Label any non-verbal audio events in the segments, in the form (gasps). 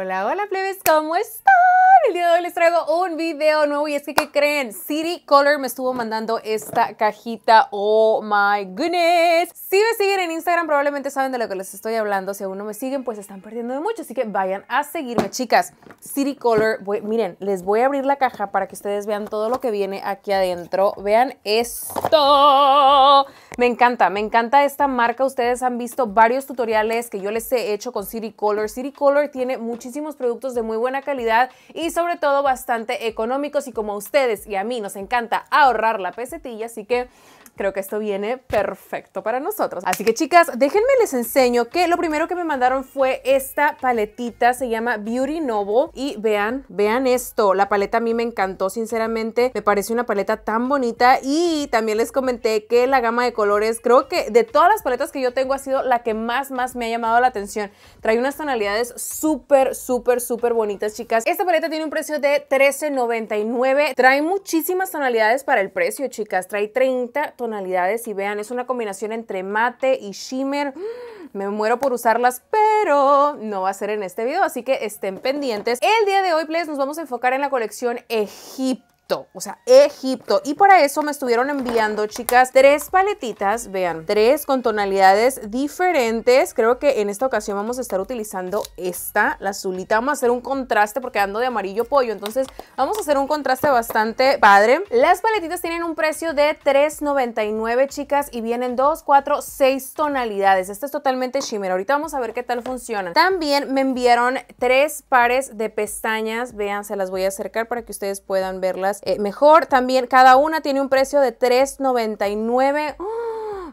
Hola, hola plebes, ¿cómo están? El día de hoy les traigo un video nuevo y es que, ¿qué creen? City Color me estuvo mandando esta cajita. Oh my goodness. Si me siguen en Instagram probablemente saben de lo que les estoy hablando. Si aún no me siguen, pues están perdiendo de mucho. Así que vayan a seguirme, chicas. City Color, miren, les voy a abrir la caja para que ustedes vean todo lo que viene aquí adentro. Vean esto. Me encanta, me encanta esta marca. Ustedes han visto varios tutoriales que yo les he hecho con City Color. City Color tiene muchísimos productos de muy buena calidad y y sobre todo bastante económicos y como a ustedes y a mí nos encanta ahorrar la pesetilla, así que Creo que esto viene perfecto para nosotros. Así que chicas, déjenme les enseño que lo primero que me mandaron fue esta paletita, se llama Beauty Novo y vean, vean esto, la paleta a mí me encantó sinceramente, me parece una paleta tan bonita y también les comenté que la gama de colores, creo que de todas las paletas que yo tengo ha sido la que más más me ha llamado la atención, trae unas tonalidades súper, súper, súper bonitas chicas, esta paleta tiene un precio de $13.99, trae muchísimas tonalidades para el precio chicas, trae 30 tonalidades y vean, es una combinación entre mate y shimmer. (gasps) Me muero por usarlas, pero no va a ser en este video, así que estén pendientes. El día de hoy, Plays, nos vamos a enfocar en la colección Egipto o sea, Egipto. Y para eso me estuvieron enviando, chicas, tres paletitas, vean, tres con tonalidades diferentes. Creo que en esta ocasión vamos a estar utilizando esta, la azulita. Vamos a hacer un contraste porque ando de amarillo pollo, entonces vamos a hacer un contraste bastante padre. Las paletitas tienen un precio de $3.99, chicas, y vienen dos, cuatro, seis tonalidades. Esta es totalmente shimmer. Ahorita vamos a ver qué tal funciona. También me enviaron tres pares de pestañas, vean, se las voy a acercar para que ustedes puedan verlas eh, mejor. También cada una tiene un precio de $3.99. ¡Oh!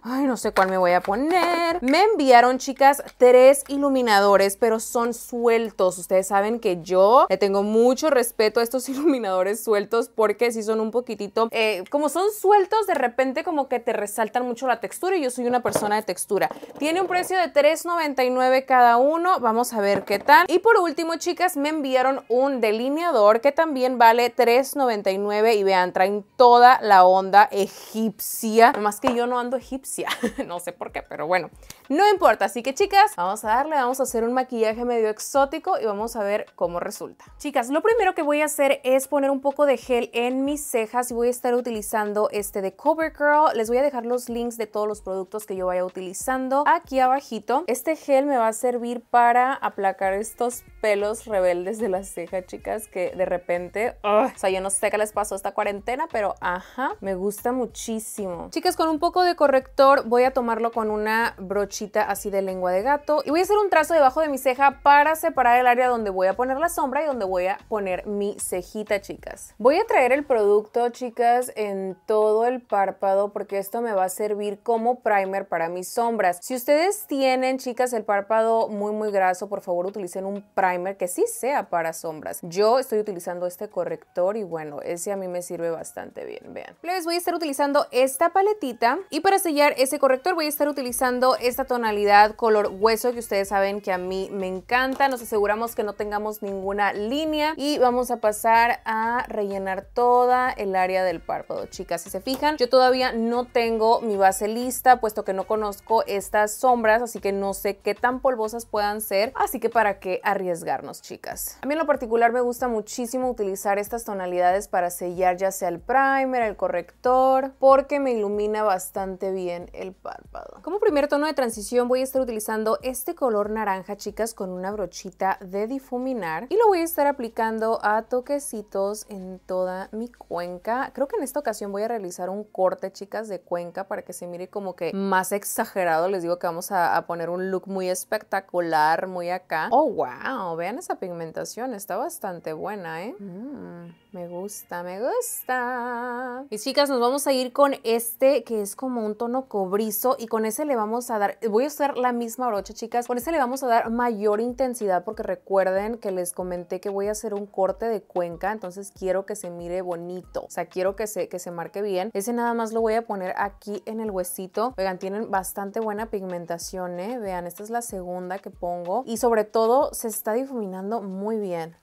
ay, no sé cuál me voy a poner. Me enviaron, chicas, tres iluminadores, pero son sueltos. Ustedes saben que yo le tengo mucho respeto a estos (laughs) iluminadores sueltos porque si son un poquitito, eh, como son sueltos, de repente como que te resaltan mucho la textura y yo soy una persona de textura. Tiene un precio de $3.99 cada uno. Vamos a ver qué tal. Y por último, chicas, me enviaron un delineador que también vale $3.99 y vean, traen toda la onda egipcia. Más que yo no ando egipcia (laughs) no sé por qué, pero bueno, no importa. Así que chicas, vamos a darle, vamos a hacer un maquillaje medio exótico y vamos a ver cómo resulta. Chicas, lo primero que voy a hacer es poner un poco de gel en mis cejas y voy a estar utilizando este de CoverGirl. Les voy a dejar los links de todos los productos que yo vaya utilizando aquí abajito. Este gel me va a servir para aplacar estos pelos rebeldes de las cejas, chicas, que de repente, o sea, yo no sé qué les pasó esta cuarentena, pero ajá, me gusta muchísimo. Chicas, con un poco de corrector voy a tomarlo con una brochita así de lengua de gato y voy a hacer un trazo debajo de mi ceja para separar el área donde voy a poner la sombra y donde voy a poner mi cejita, chicas. Voy a traer el producto, chicas, en todo el párpado porque esto me va a servir como primer para mis sombras. Si ustedes tienen, chicas, el párpado muy, muy graso, por favor utilicen un primer que sí sea para sombras. Yo estoy utilizando este corrector y bueno, ese a mí me sirve bastante bien, vean. Les voy a estar utilizando esta paletita y para sellar ese corrector, voy a estar utilizando esta tonalidad color hueso que ustedes saben que a mí me encanta. Nos aseguramos que no tengamos ninguna línea y vamos a pasar a rellenar toda el área del párpado. Chicas, si se fijan, yo todavía no tengo mi base lista puesto que no conozco estas sombras, así que no sé qué tan polvosas puedan ser, así que para qué arriesgarnos, chicas. A mí en lo particular me gusta muchísimo utilizar estas tonalidades para sellar ya sea el primer, el corrector, porque me ilumina bastante bien el párpado. Como primer tono de transición voy a estar utilizando este color naranja, chicas, con una brochita de difuminar y lo voy a estar aplicando a toquecitos en toda mi cuenca. Creo que en esta ocasión voy a realizar un corte, chicas, de cuenca para que se mire como que más exagerado. Les digo que vamos a, poner un look muy espectacular, muy acá. ¡Oh, wow! Vean esa pigmentación, está bastante buena, ¿eh? Mm, me gusta, me gusta. Y chicas, nos vamos a ir con este que es como un tono cobrizo y con ese le vamos a dar, voy a usar la misma brocha chicas, con ese le vamos a dar mayor intensidad porque recuerden que les comenté que voy a hacer un corte de cuenca, entonces quiero que se mire bonito, o sea quiero que se, que se marque bien, ese nada más lo voy a poner aquí en el huesito, vean tienen bastante buena pigmentación, ¿eh? vean esta es la segunda que pongo y sobre todo se está difuminando muy bien.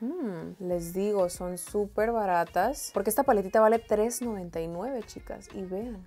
Mm, les digo, son súper baratas. Porque esta paletita vale $3.99, chicas. Y vean.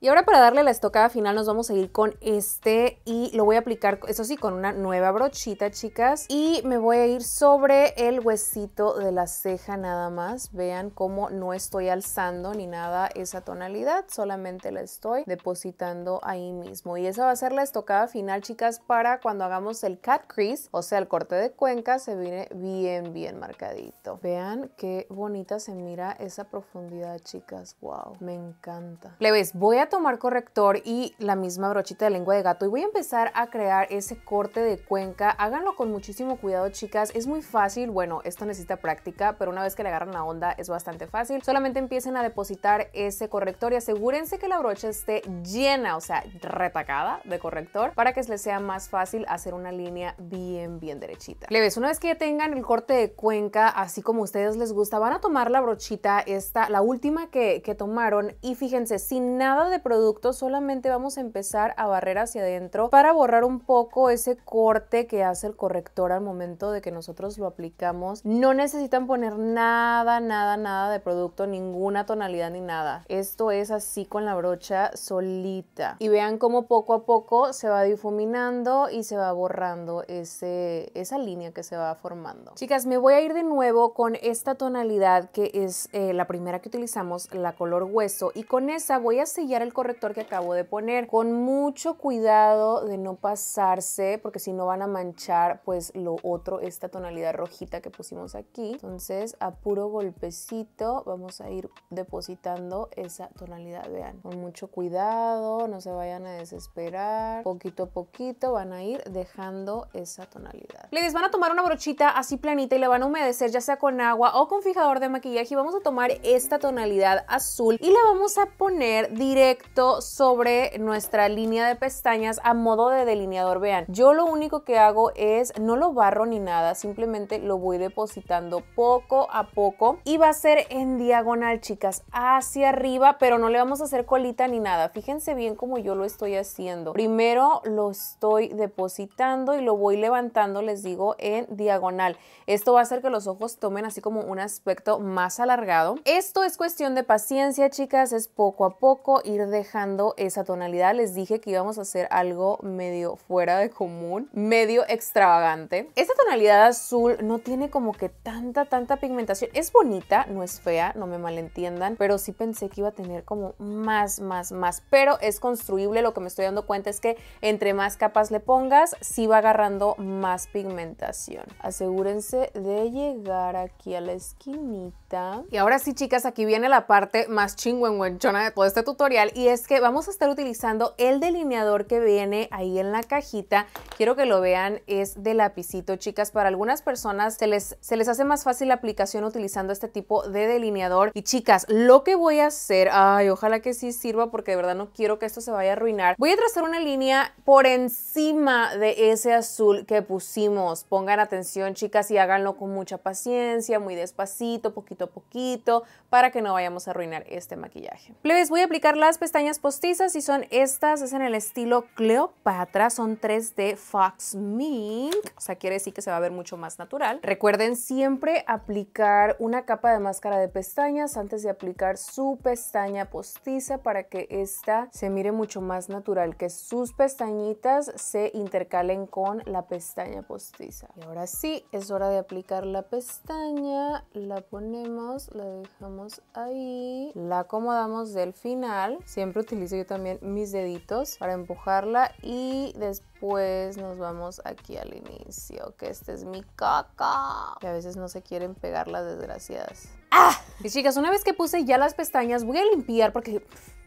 Y ahora para darle la estocada final nos vamos a ir con este y lo voy a aplicar, eso sí, con una nueva brochita, chicas. Y me voy a ir sobre el huesito de la ceja nada más. Vean cómo no estoy alzando ni nada esa tonalidad, solamente la estoy depositando ahí mismo. Y esa va a ser la estocada final, chicas, para cuando hagamos el cat crease, o sea, el corte de cuenca, se viene bien, bien marcadito. Vean qué bonita se mira esa profundidad, chicas. Wow, me encanta. Le ves voy a tomar corrector y la misma brochita de lengua de gato y voy a empezar a crear ese corte de cuenca. Háganlo con muchísimo cuidado, chicas. Es muy fácil. Bueno, esto necesita práctica, pero una vez que le agarran la onda es bastante fácil. Solamente empiecen a depositar ese corrector y asegúrense que la brocha esté llena, o sea, retacada de corrector para que les sea más fácil hacer una línea bien, bien derechita. Leves, una vez que ya tengan el corte de cuenca, así como a ustedes les gusta, van a tomar la brochita, esta, la última que, que tomaron y fíjense, sin nada nada de producto, solamente vamos a empezar a barrer hacia adentro para borrar un poco ese corte que hace el corrector al momento de que nosotros lo aplicamos. No necesitan poner nada, nada, nada de producto, ninguna tonalidad ni nada. Esto es así con la brocha solita. Y vean cómo poco a poco se va difuminando y se va borrando ese, esa línea que se va formando. Chicas, me voy a ir de nuevo con esta tonalidad que es eh, la primera que utilizamos, la color hueso. Y con esa voy a sellar el corrector que acabo de poner. Con mucho cuidado de no pasarse, porque si no van a manchar pues lo otro, esta tonalidad rojita que pusimos aquí. Entonces a puro golpecito vamos a ir depositando esa tonalidad, vean. Con mucho cuidado, no se vayan a desesperar. Poquito a poquito van a ir dejando esa tonalidad. les van a tomar una brochita así planita y la van a humedecer ya sea con agua o con fijador de maquillaje. Y vamos a tomar esta tonalidad azul y la vamos a poner directo sobre nuestra línea de pestañas a modo de delineador. Vean, yo lo único que hago es, no lo barro ni nada, simplemente lo voy depositando poco a poco y va a ser en diagonal, chicas, hacia arriba, pero no le vamos a hacer colita ni nada. Fíjense bien cómo yo lo estoy haciendo. Primero lo estoy depositando y lo voy levantando, les digo, en diagonal. Esto va a hacer que los ojos tomen así como un aspecto más alargado. Esto es cuestión de paciencia, chicas, es poco a poco ir dejando esa tonalidad. Les dije que íbamos a hacer algo medio fuera de común, medio extravagante. Esta tonalidad azul no tiene como que tanta, tanta pigmentación. Es bonita, no es fea, no me malentiendan, pero sí pensé que iba a tener como más, más, más. Pero es construible, lo que me estoy dando cuenta es que entre más capas le pongas, sí va agarrando más pigmentación. Asegúrense de llegar aquí a la esquinita. Y ahora sí, chicas, aquí viene la parte más chingüengüenchona de todo este tutorial y es que vamos a estar utilizando el delineador que viene ahí en la cajita. Quiero que lo vean, es de lapicito, chicas. Para algunas personas se les, se les hace más fácil la aplicación utilizando este tipo de delineador. Y chicas, lo que voy a hacer, ay, ojalá que sí sirva porque de verdad no quiero que esto se vaya a arruinar. Voy a trazar una línea por encima de ese azul que pusimos. Pongan atención, chicas, y háganlo con mucha paciencia, muy despacito, poquito a poquito, para que no vayamos a arruinar este maquillaje. Plebes, voy a aplicar las pestañas postizas y son estas, es en el estilo Cleopatra, son 3D Fox Mink, o sea, quiere decir que se va a ver mucho más natural. Recuerden siempre aplicar una capa de máscara de pestañas antes de aplicar su pestaña postiza para que esta se mire mucho más natural, que sus pestañitas se intercalen con la pestaña postiza. Y ahora sí, es hora de aplicar la pestaña, la ponemos, la dejamos ahí, la acomodamos del final siempre utilizo yo también mis deditos para empujarla y después nos vamos aquí al inicio, que este es mi caca. Que a veces no se quieren pegar las desgraciadas. ¡Ah! Y chicas, una vez que puse ya las pestañas, voy a limpiar porque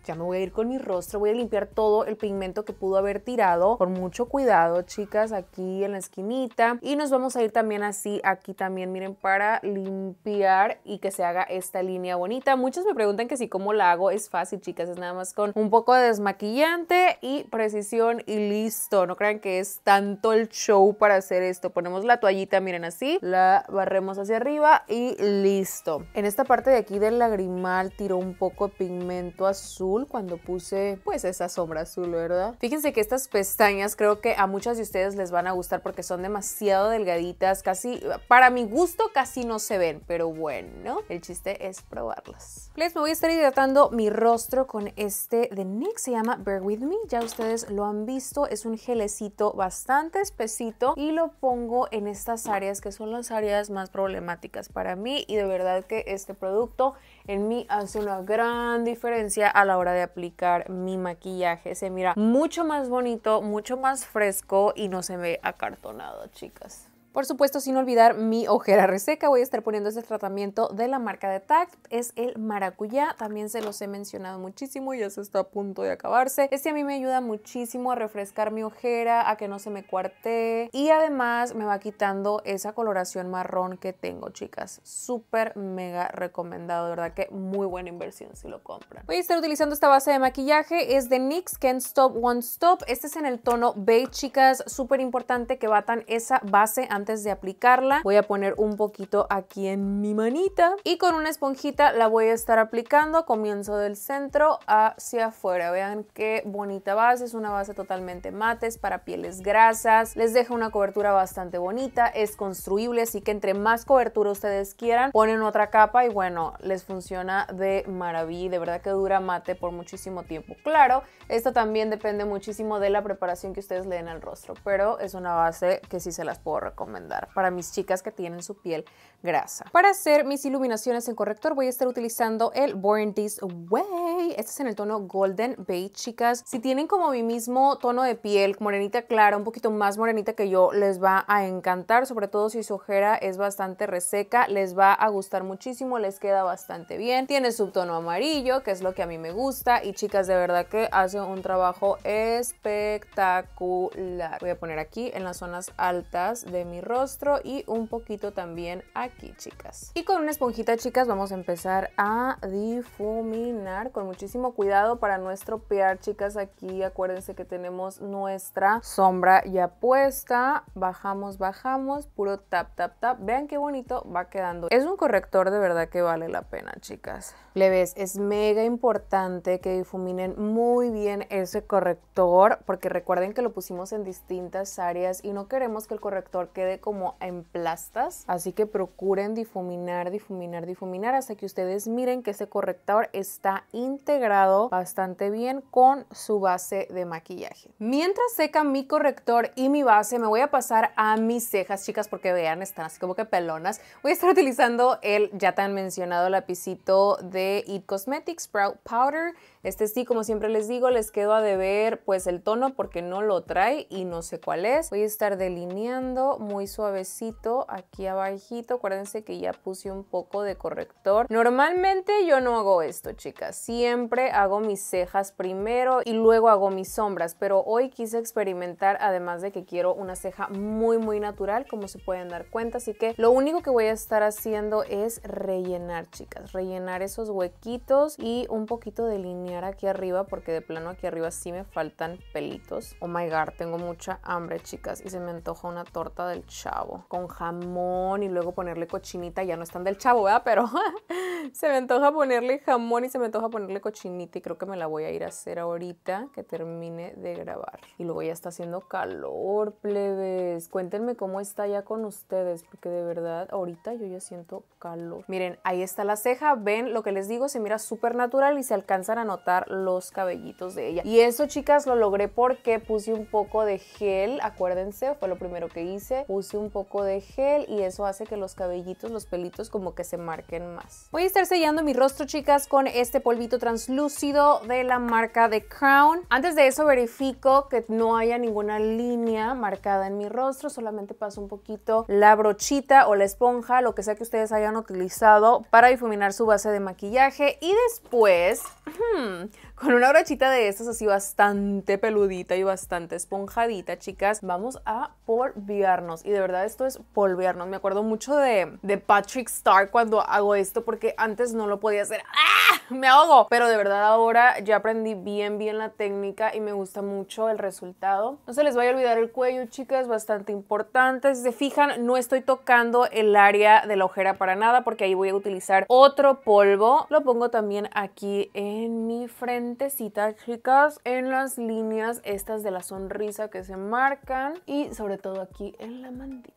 ya me voy a ir con mi rostro, voy a limpiar todo el pigmento que pudo haber tirado con mucho cuidado, chicas, aquí en la esquinita. Y nos vamos a ir también así, aquí también, miren, para limpiar y que se haga esta línea bonita. Muchos me preguntan que si cómo la hago, es fácil, chicas, es nada más con un poco de desmaquillante y precisión y listo. No crean que es tanto el show para hacer esto. Ponemos la toallita, miren así, la barremos hacia arriba y listo. En esta parte de aquí del lagrimal tiró un poco de pigmento azul cuando puse pues esa sombra azul, ¿verdad? Fíjense que estas pestañas creo que a muchas de ustedes les van a gustar porque son demasiado delgaditas, casi, para mi gusto casi no se ven, pero bueno, el chiste es probarlas. Les voy a estar hidratando mi rostro con este de NYX, se llama Bear With Me, ya ustedes lo han visto, es un gelecito bastante espesito y lo pongo en estas áreas que son las áreas más problemáticas para mí y de verdad que este producto en mí hace una gran diferencia a la hora de aplicar mi maquillaje. Se mira mucho más bonito, mucho más fresco y no se ve acartonado, chicas. Por supuesto, sin olvidar mi ojera reseca, voy a estar poniendo este tratamiento de la marca de Tact, es el maracuyá, también se los he mencionado muchísimo, ya se está a punto de acabarse. Este a mí me ayuda muchísimo a refrescar mi ojera, a que no se me cuarte y además me va quitando esa coloración marrón que tengo, chicas. Súper mega recomendado, de verdad que muy buena inversión si lo compran. Voy a estar utilizando esta base de maquillaje, es de NYX Can't Stop One Stop, este es en el tono beige, chicas, súper importante que batan esa base antes de aplicarla voy a poner un poquito aquí en mi manita y con una esponjita la voy a estar aplicando. Comienzo del centro hacia afuera. Vean qué bonita base. Es una base totalmente mate, es para pieles grasas. Les deja una cobertura bastante bonita. Es construible, así que entre más cobertura ustedes quieran, ponen otra capa y bueno, les funciona de maravilla. De verdad que dura mate por muchísimo tiempo. Claro, esto también depende muchísimo de la preparación que ustedes le den al rostro, pero es una base que sí se las puedo recomendar para mis chicas que tienen su piel grasa. Para hacer mis iluminaciones en corrector voy a estar utilizando el Born This Way. Este es en el tono Golden Beige, chicas. Si tienen como mi mismo tono de piel, morenita clara, un poquito más morenita que yo, les va a encantar, sobre todo si su ojera es bastante reseca, les va a gustar muchísimo, les queda bastante bien. Tiene subtono amarillo, que es lo que a mí me gusta, y chicas, de verdad que hace un trabajo espectacular. Voy a poner aquí en las zonas altas de mi rostro y un poquito también aquí, chicas. Y con una esponjita, chicas, vamos a empezar a difuminar con muchísimo cuidado para no estropear, chicas, aquí. Acuérdense que tenemos nuestra sombra ya puesta. Bajamos, bajamos, puro tap, tap, tap. Vean qué bonito va quedando. Es un corrector de verdad que vale la pena, chicas. Le ves, es mega importante que difuminen muy bien ese corrector porque recuerden que lo pusimos en distintas áreas y no queremos que el corrector quede como en plastas. Así que procuren difuminar, difuminar, difuminar hasta que ustedes miren que ese corrector está integrado bastante bien con su base de maquillaje. Mientras seca mi corrector y mi base, me voy a pasar a mis cejas, chicas, porque vean, están así como que pelonas. Voy a estar utilizando el ya tan mencionado lapicito de It Cosmetics Brow Powder. Este sí, como siempre les digo, les quedo a deber pues el tono porque no lo trae y no sé cuál es. Voy a estar delineando muy suavecito aquí abajito. Acuérdense que ya puse un poco de corrector. Normalmente yo no hago esto, chicas. Siempre hago mis cejas primero y luego hago mis sombras, pero hoy quise experimentar además de que quiero una ceja muy muy natural, como se pueden dar cuenta, así que lo único que voy a estar haciendo es rellenar, chicas, rellenar esos huequitos y un poquito delinear aquí arriba porque de plano aquí arriba sí me faltan pelitos. Oh my god, tengo mucha hambre, chicas, y se me antoja una torta del chavo con jamón y luego ponerle cochinita. Ya no están del chavo, ¿verdad? Pero (laughs) se me antoja ponerle jamón y se me antoja ponerle cochinita y creo que me la voy a ir a hacer ahorita que termine de grabar. Y luego ya está haciendo calor, plebes. Cuéntenme cómo está ya con ustedes porque de verdad ahorita yo ya siento calor. Miren, ahí está la ceja. Ven lo que les digo, se mira súper natural y se alcanzan a notar los cabellitos de ella. Y eso, chicas, lo logré porque puse un poco de gel. Acuérdense, fue lo primero que hice puse un poco de gel y eso hace que los cabellitos, los pelitos como que se marquen más. Voy a estar sellando mi rostro, chicas, con este polvito translúcido de la marca de Crown. Antes de eso verifico que no haya ninguna línea marcada en mi rostro, solamente paso un poquito la brochita o la esponja, lo que sea que ustedes hayan utilizado para difuminar su base de maquillaje y después... Hmm, con una brochita de estas así bastante peludita y bastante esponjadita, chicas, vamos a polvearnos. Y de verdad esto es polvearnos. Me acuerdo mucho de, Patrick Star cuando hago esto porque antes no lo podía hacer. ¡Ah! Me ahogo. Pero de verdad ahora ya aprendí bien, bien la técnica y me gusta mucho el resultado. No se les vaya a olvidar el cuello, chicas, bastante importante. Si se fijan, no estoy tocando el área de la ojera para nada porque ahí voy a utilizar otro polvo. Lo pongo también aquí en mi frente puentecitas, en las líneas estas de la sonrisa que se marcan y sobre todo aquí en la mandíbula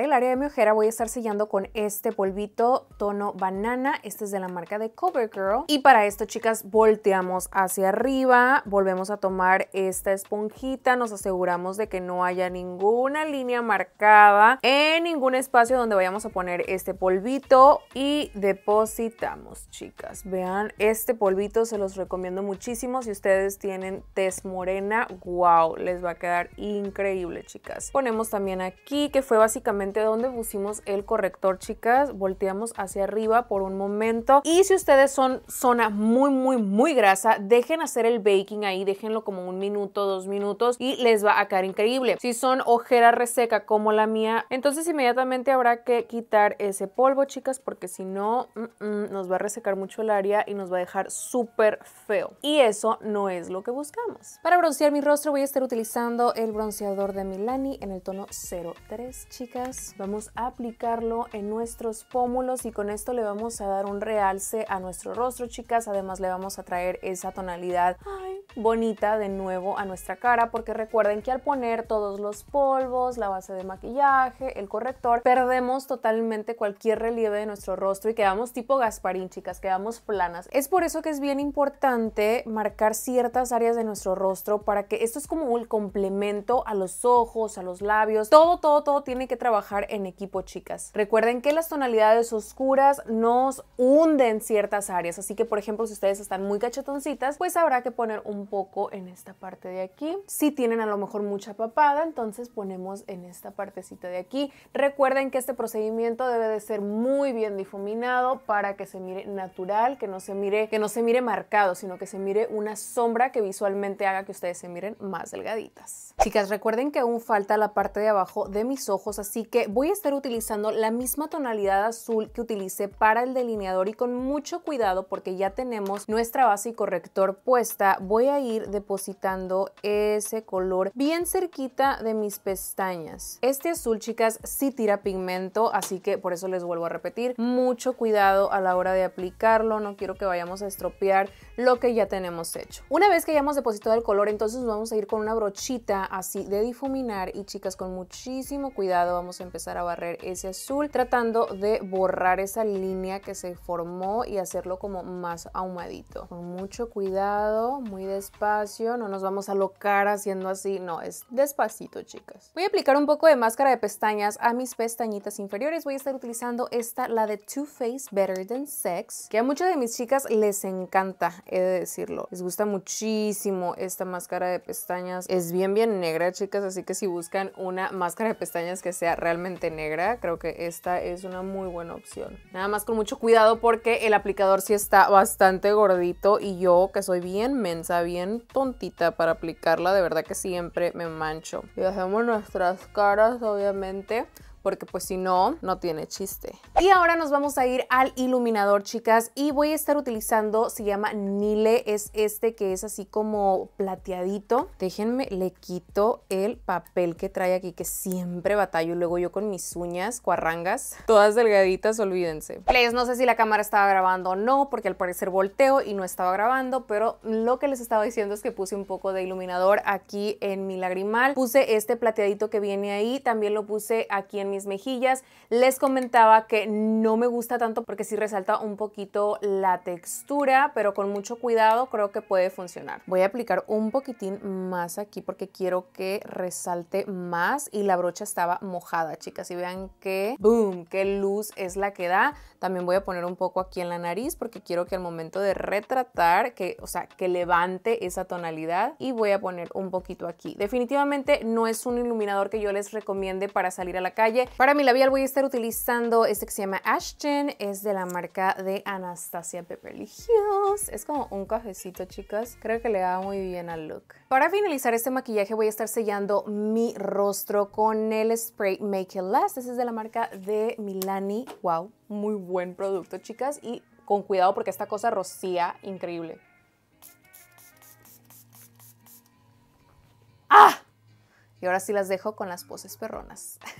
el área de mi ojera voy a estar sellando con este polvito tono banana. Este es de la marca de CoverGirl. Y para esto, chicas, volteamos hacia arriba. Volvemos a tomar esta esponjita. Nos aseguramos de que no haya ninguna línea marcada en ningún espacio donde vayamos a poner este polvito. Y depositamos, chicas. Vean, este polvito se los recomiendo muchísimo. Si ustedes tienen tez morena, wow, les va a quedar increíble, chicas. Ponemos también aquí, que fue básicamente donde pusimos el corrector, chicas. Volteamos hacia arriba por un momento. Y si ustedes son zona muy, muy, muy grasa, dejen hacer el baking ahí, déjenlo como un minuto, dos minutos y les va a quedar increíble. Si son ojera reseca como la mía, entonces inmediatamente habrá que quitar ese polvo, chicas, porque si no, nos va a resecar mucho el área y nos va a dejar súper feo. Y eso no es lo que buscamos. Para broncear mi rostro voy a estar utilizando el bronceador de Milani en el tono 03, chicas vamos a aplicarlo en nuestros pómulos y con esto le vamos a dar un realce a nuestro rostro, chicas. Además le vamos a traer esa tonalidad bonita de nuevo a nuestra cara porque recuerden que al poner todos los polvos, la base de maquillaje, el corrector, perdemos totalmente cualquier relieve de nuestro rostro y quedamos tipo Gasparín, chicas, quedamos planas. Es por eso que es bien importante marcar ciertas áreas de nuestro rostro para que esto es como el complemento a los ojos, a los labios, todo, todo, todo tiene que trabajar trabajar en equipo, chicas. Recuerden que las tonalidades oscuras nos hunden ciertas áreas, así que por ejemplo si ustedes están muy cachetoncitas, pues habrá que poner un poco en esta parte de aquí. Si tienen a lo mejor mucha papada, entonces ponemos en esta partecita de aquí. Recuerden que este procedimiento debe de ser muy bien difuminado para que se mire natural, que no se mire, que no se mire marcado, sino que se mire una sombra que visualmente haga que ustedes se miren más delgaditas. Chicas, recuerden que aún falta la parte de abajo de mis ojos, así que voy a estar utilizando la misma tonalidad azul que utilicé para el delineador y con mucho cuidado porque ya tenemos nuestra base y corrector puesta, voy a ir depositando ese color bien cerquita de mis pestañas. Este azul, chicas, sí tira pigmento, así que por eso les vuelvo a repetir, mucho cuidado a la hora de aplicarlo, no quiero que vayamos a estropear lo que ya tenemos hecho. Una vez que hayamos depositado el color, entonces vamos a ir con una brochita así de difuminar y chicas, con muchísimo cuidado vamos empezar a barrer ese azul tratando de borrar esa línea que se formó y hacerlo como más ahumadito. Con mucho cuidado, muy despacio, no nos vamos a locar haciendo así, no, es despacito chicas. Voy a aplicar un poco de máscara de pestañas a mis pestañitas inferiores, voy a estar utilizando esta, la de Too Faced Better Than Sex, que a muchas de mis chicas les encanta, he de decirlo, les gusta muchísimo esta máscara de pestañas, es bien bien negra chicas, así que si buscan una máscara de pestañas que sea realmente negra, creo que esta es una muy buena opción. Nada más con mucho cuidado porque el aplicador sí está bastante gordito y yo que soy bien mensa, bien tontita para aplicarla, de verdad que siempre me mancho. Y hacemos nuestras caras obviamente porque pues si no, no tiene chiste. Y ahora nos vamos a ir al iluminador, chicas, y voy a estar utilizando, se llama Nile, es este que es así como plateadito. Déjenme, le quito el papel que trae aquí, que siempre batallo luego yo con mis uñas cuarrangas, todas delgaditas, olvídense. Les no sé si la cámara estaba grabando o no, porque al parecer volteo y no estaba grabando, pero lo que les estaba diciendo es que puse un poco de iluminador aquí en mi lagrimal, puse este plateadito que viene ahí, también lo puse aquí en mis mejillas. Les comentaba que no me gusta tanto porque sí resalta un poquito la textura, pero con mucho cuidado creo que puede funcionar. Voy a aplicar un poquitín más aquí porque quiero que resalte más y la brocha estaba mojada, chicas. Y vean que, boom, qué luz es la que da. También voy a poner un poco aquí en la nariz porque quiero que al momento de retratar, que, o sea, que levante esa tonalidad y voy a poner un poquito aquí. Definitivamente no es un iluminador que yo les recomiende para salir a la calle, para mi labial voy a estar utilizando este que se llama Ashton, es de la marca de Anastasia Beverly Hills. Es como un cafecito, chicas. Creo que le da muy bien al look. Para finalizar este maquillaje voy a estar sellando mi rostro con el spray Make It Last. Este es de la marca de Milani. Wow, muy buen producto, chicas. Y con cuidado porque esta cosa rocía increíble. ¡Ah! Y ahora sí las dejo con las poses perronas. (laughs)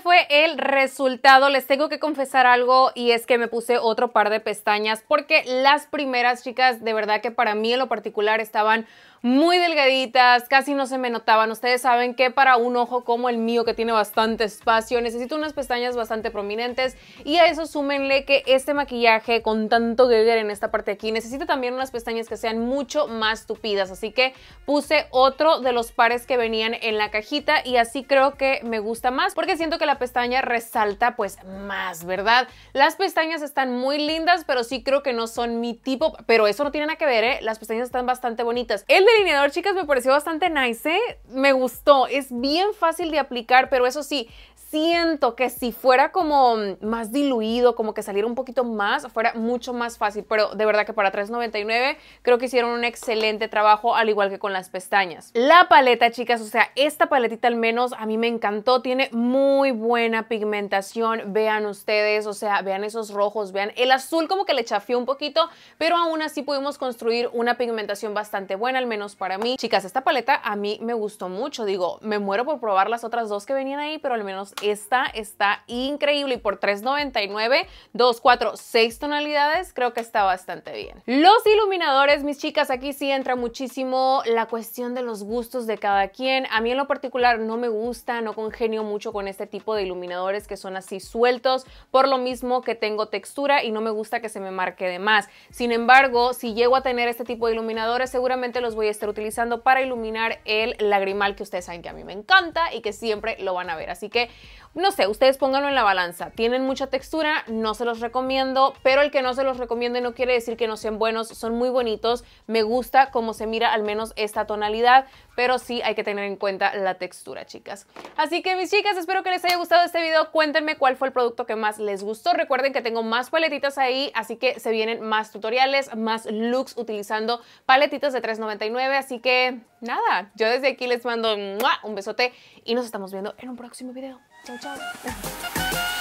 fue el resultado. Les tengo que confesar algo y es que me puse otro par de pestañas porque las primeras chicas, de verdad que para mí en lo particular estaban muy delgaditas, casi no se me notaban. Ustedes saben que para un ojo como el mío que tiene bastante espacio, necesito unas pestañas bastante prominentes y a eso súmenle que este maquillaje con tanto glitter en esta parte aquí, necesito también unas pestañas que sean mucho más tupidas, así que puse otro de los pares que venían en la cajita y así creo que me gusta más porque siento que la pestaña resalta pues más, ¿verdad? Las pestañas están muy lindas, pero sí creo que no son mi tipo, pero eso no tiene nada que ver, ¿eh? Las pestañas están bastante bonitas. El delineador, chicas, me pareció bastante nice, ¿eh? Me gustó, es bien fácil de aplicar, pero eso sí, siento que si fuera como más diluido, como que saliera un poquito más, fuera mucho más fácil. Pero de verdad que para 3.99 creo que hicieron un excelente trabajo, al igual que con las pestañas. La paleta, chicas, o sea, esta paletita al menos a mí me encantó. Tiene muy buena pigmentación. Vean ustedes, o sea, vean esos rojos, vean el azul como que le chafió un poquito, pero aún así pudimos construir una pigmentación bastante buena, al menos para mí. Chicas, esta paleta a mí me gustó mucho. Digo, me muero por probar las otras dos que venían ahí, pero al menos esta está increíble y por $3.99, 2, 4, 6 tonalidades, creo que está bastante bien. Los iluminadores, mis chicas, aquí sí entra muchísimo la cuestión de los gustos de cada quien. A mí en lo particular no me gusta, no congenio mucho con este tipo de iluminadores que son así sueltos, por lo mismo que tengo textura y no me gusta que se me marque de más. Sin embargo, si llego a tener este tipo de iluminadores, seguramente los voy a estar utilizando para iluminar el lagrimal que ustedes saben que a mí me encanta y que siempre lo van a ver. Así que no sé, ustedes pónganlo en la balanza. Tienen mucha textura, no se los recomiendo, pero el que no se los recomiende no quiere decir que no sean buenos, son muy bonitos. Me gusta cómo se mira al menos esta tonalidad, pero sí hay que tener en cuenta la textura, chicas. Así que mis chicas, espero que les haya gustado este video. Cuéntenme cuál fue el producto que más les gustó. Recuerden que tengo más paletitas ahí, así que se vienen más tutoriales, más looks utilizando paletitas de $3.99, así que nada, yo desde aquí les mando un besote y nos estamos viendo en un próximo video. Chao, chao.